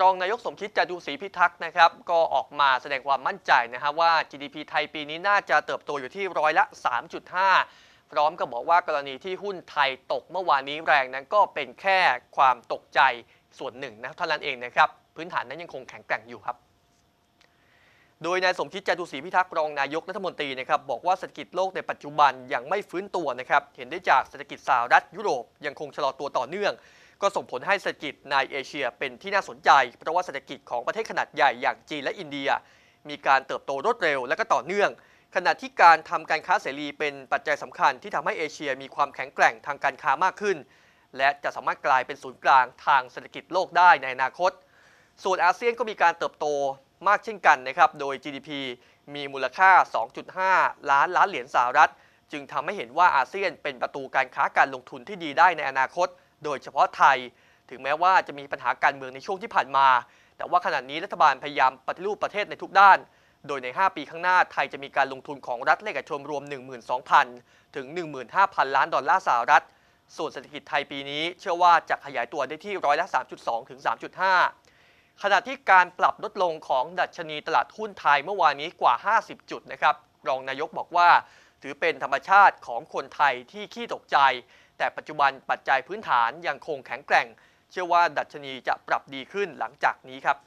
รองนายกสมคิดจตดูศรีพิทักษ์นะครับก็ออกมาแสดงความมั่นใจนะฮะว่า GDP ไทยปีนี้น่าจะเติบโตอยู่ที่ร้อยละ 3.5 พร้อมกับบอกว่ากรณีที่หุ้นไทยตกเมื่อวานนี้แรงนั้นก็เป็นแค่ความตกใจส่วนหนึ่งนะเท่านั้นเองนะครับพื้นฐานนั้นยังคงแข็งแกร่งอยู่ครับ โดยนายสมคิดจตุศรีพิทักษ์รองนายกรัฐมนตรีนะครับบอกว่าเศรษฐกิจโลกในปัจจุบันยังไม่ฟื้นตัวนะครับเห็นได้จากเศรษฐกิจสหรัฐยุโรปยังคงชะลอตัวต่อเนื่องก็ส่งผลให้เศรษฐกิจในเอเชีย เป็นที่น่าสนใจเพราะว่าเศรษฐกิจของประเทศขนาดใหญ่อย่างจีนและอินเดียมีการเติบโตรวดเร็วและก็ต่อเนื่อง ขณะที่การทำการค้าเสรีเป็นปัจจัยสำคัญที่ทำให้เอเชียมีความแข็งแกร่งทางการค้ามากขึ้น และจะสามารถกลายเป็นศูนย์กลางทางเศรษฐกิจโลกได้ในอนาคตส่วนอาเซียนก็มีการเติบโตมากเช่นกันนะครับโดย GDP มีมูลค่า 2.5 ล้านล้านเหรียญสหรัฐ จึงทำให้เห็นว่าอาเซียนเป็นประตูการค้าการลงทุนที่ดีได้ในอนาคตโดยเฉพาะไทย ถึงแม้ว่าจะมีปัญหาการเมืองในช่วงที่ผ่านมา แต่ว่าขณะนี้รัฐบาลพยายามปฏิรูปประเทศในทุกด้าน โดยใน 5 ปีข้างหน้าไทยจะมีการลงทุนของรัฐเลขเกชมรวม 12,000 ถึง 15,000 ล้านดอลลาร์สหรัฐ ส่วนเศรษฐกิจไทยปีนี้เชื่อว่าจะขยายตัวได้ที่ร้อยละ3.2 ถึง 3.5 ขณะที่การปรับลดลงของดัชนีตลาดหุ้นไทยเมื่อวานนี้กว่า 50 จุดนะครับ รองนายกบอกว่า ถือเป็นธรรมชาติของคนไทยที่ขี้ตกใจแต่ปัจจุบันปัจจัยพื้นฐานยังคงแข็งแกร่ง เชื่อว่าดัชนีจะปรับดีขึ้นหลังจากนี้ครับ